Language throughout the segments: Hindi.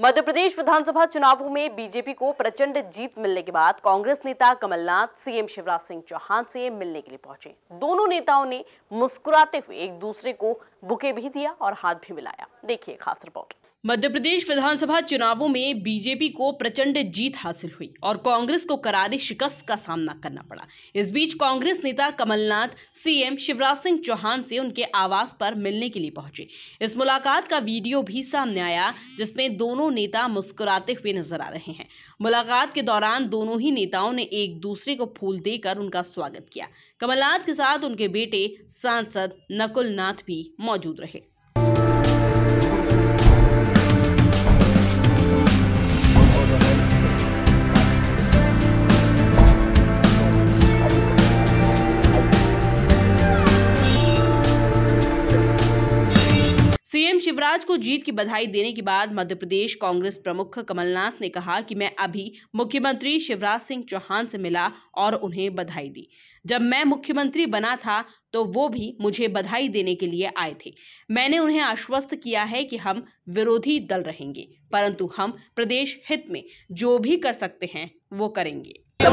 मध्य प्रदेश विधानसभा चुनावों में बीजेपी को प्रचंड जीत मिलने के बाद कांग्रेस नेता कमलनाथ सीएम शिवराज सिंह चौहान से मिलने के लिए पहुंचे दोनों नेताओं ने मुस्कुराते हुए एक दूसरे को बुके भी दिया और हाथ भी मिलाया देखिए खास रिपोर्ट मध्य प्रदेश विधानसभा चुनावों में बीजेपी को प्रचंड जीत हासिल हुई और कांग्रेस को करारी शिकस्त का सामना करना पड़ा इस बीच कांग्रेस नेता कमलनाथ सीएम शिवराज सिंह चौहान से उनके आवास पर मिलने के लिए पहुंचे इस मुलाकात का वीडियो भी सामने आया जिसमें दोनों नेता मुस्कुराते हुए नजर आ रहे हैं मुलाकात के दौरान दोनों ही नेताओं ने एक दूसरे को फूल देकर उनका स्वागत किया कमलनाथ के साथ उनके बेटे सांसद नकुल नाथ भी मौजूद रहे शिवराज को जीत की बधाई देने के बाद मध्य प्रदेश कांग्रेस प्रमुख कमलनाथ ने कहा कि मैं अभी मुख्यमंत्री शिवराज सिंह चौहान से मिला और उन्हें बधाई दी जब मैं मुख्यमंत्री बना था तो वो भी मुझे बधाई देने के लिए आए थे मैंने उन्हें आश्वस्त किया है कि हम विरोधी दल रहेंगे परंतु हम प्रदेश हित में जो भी कर सकते हैं वो करेंगे अच्छा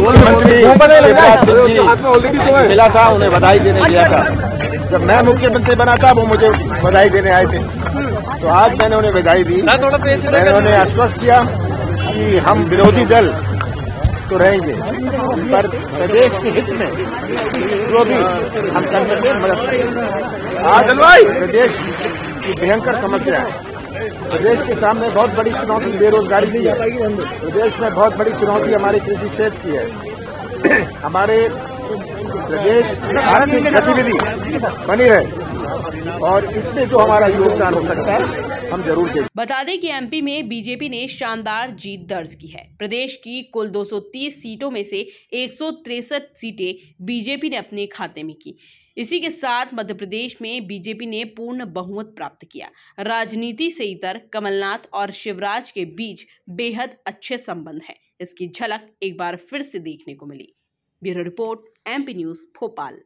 मुख्यमंत्री मिला था उन्हें बधाई देने गया था जब मैं मुख्यमंत्री बना था वो मुझे बधाई देने आए थे तो आज मैंने उन्हें बधाई दी मैंने उन्हें आश्वस्त किया कि हम विरोधी दल तो रहेंगे पर प्रदेश के हित में जो भी हम कर सकते मदद आज प्रदेश की भयंकर समस्या है प्रदेश के सामने बहुत बड़ी चुनौती बेरोजगारी की है प्रदेश में बहुत बड़ी चुनौती हमारे कृषि क्षेत्र की है हमारे प्रदेश की गतिविधि बनी रहे और इसमें जो हमारा योगदान हो सकता है हम जरूर दें बता दें कि एमपी में बीजेपी ने शानदार जीत दर्ज की है प्रदेश की कुल 230 सीटों में से एक सीटें बीजेपी ने अपने खाते में की इसी के साथ मध्य प्रदेश में बीजेपी ने पूर्ण बहुमत प्राप्त किया राजनीति से इतर कमलनाथ और शिवराज के बीच बेहद अच्छे संबंध हैं इसकी झलक एक बार फिर से देखने को मिली bureau report MP news Bhopal